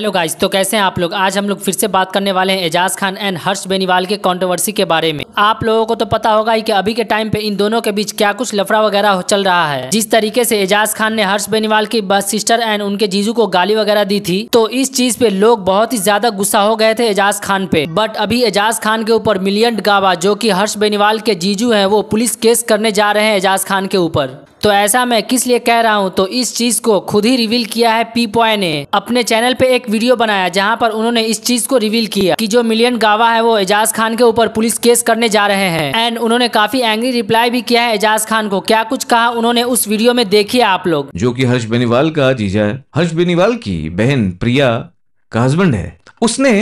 hello guys तो कैसे हैं आप लोग आज हम लोग फिर से बात करने वाले हैं एजाज खान एंड हर्ष बेनीवाल के कंट्रोवर्सी के बारे में आप लोगों को तो पता होगा ही कि अभी के टाइम पे इन दोनों के बीच क्या कुछ लफड़ा वगैरह चल रहा है जिस तरीके से एजाज खान ने हर्ष बेनीवाल की बस सिस्टर एंड उनके जीजू को गाली वगैरह दी थी तो इस चीज पे लोग बहुत ही ज्यादा गुस्सा हो गए थे एजाज खान पे बट अभी एजाज खान के ऊपर मिलियंट गावा जो की हर्ष बेनीवाल के जीजू है वो पुलिस केस करने जा रहे हैं एजाज खान के ऊपर तो ऐसा मैं किस लिए कह रहा हूँ तो इस चीज़ को खुद ही रिवील किया है पी पॉय ने अपने चैनल पे एक वीडियो बनाया जहाँ पर उन्होंने इस चीज़ को रिवील किया कि जो मिलियन गावा है वो एजाज खान के ऊपर पुलिस केस करने जा रहे हैं एंड उन्होंने काफी एंग्री रिप्लाई भी किया है एजाज खान को क्या कुछ कहा उन्होंने उस वीडियो में देखिए आप लोग जो की हर्ष बेनीवाल का जीजा है हर्ष बेनीवाल की बहन प्रिया का हस्बैंड है उसने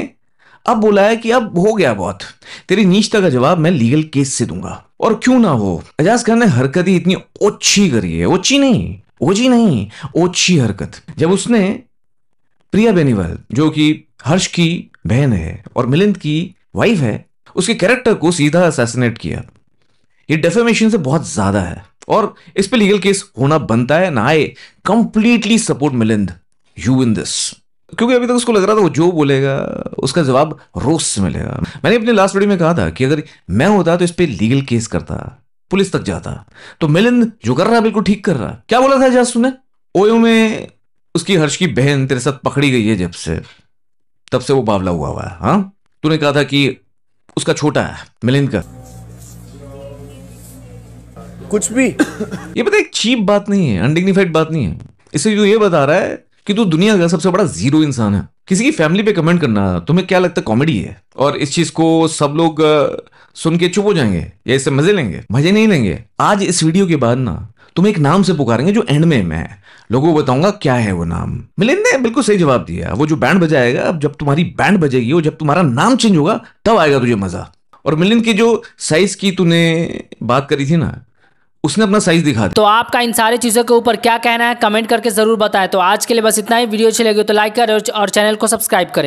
अब बोला है कि अब हो गया बहुत तेरी नीचता का जवाब मैं लीगल केस से दूंगा और क्यों ना हो एजाज खान ने हरकत ही इतनी ओछी करी है ओछी नहीं ओझी नहीं ओछी हरकत जब उसने प्रिया बेनीवाल जो कि हर्ष की बहन है और मिलिंद की वाइफ है उसके कैरेक्टर को सीधा असैसिनेट किया ये डेफेमेशन से बहुत ज्यादा है और इस पे लीगल केस होना बनता है ना I completely support Milind you in this क्योंकि अभी तक उसको लग रहा था वो जो बोलेगा उसका जवाब रोज से मिलेगा मैंने अपने लास्ट वीडियो में कहा था कि अगर मैं होता तो इस पर लीगल केस करता पुलिस तक जाता तो मिलिंद जो कर रहा बिल्कुल ठीक कर रहा क्या बोला था जासू ने ओयो में उसकी हर्ष की बहन तेरे साथ पकड़ी गई है जब से तब से वो बावला हुआ हुआ है हाँ तूने कहा था कि उसका छोटा है मिलिंद का कुछ भी ये पता एक चीप बात नहीं है अनडिग्निफाइड बात नहीं है इसे जो ये बता रहा है कि तू दुनिया का सबसे बड़ा जीरो इंसान है किसी की फैमिली पे कमेंट करना तुम्हें क्या लगता है कॉमेडी है और इस चीज को सब लोग सुन के चुप हो जाएंगे या इससे मजे लेंगे मजे नहीं लेंगे आज इस वीडियो के बाद ना तुम्हें एक नाम से पुकारेंगे जो एंड में मैं लोगों को बताऊंगा क्या है वो नाम मिलिंद ने बिल्कुल सही जवाब दिया वो जो बैंड बजाएगा अब जब तुम्हारी बैंड बजेगी और जब तुम्हारा नाम चेंज होगा तब आएगा तुझे मजा और मिलिंद की जो साइज की तूने बात करी थी ना उसने अपना साइज दिखा तो आपका इन सारी चीज़ों के ऊपर क्या कहना है कमेंट करके जरूर बताएं तो आज के लिए बस इतना ही वीडियो अच्छी लगी तो लाइक करें और चैनल को सब्सक्राइब करें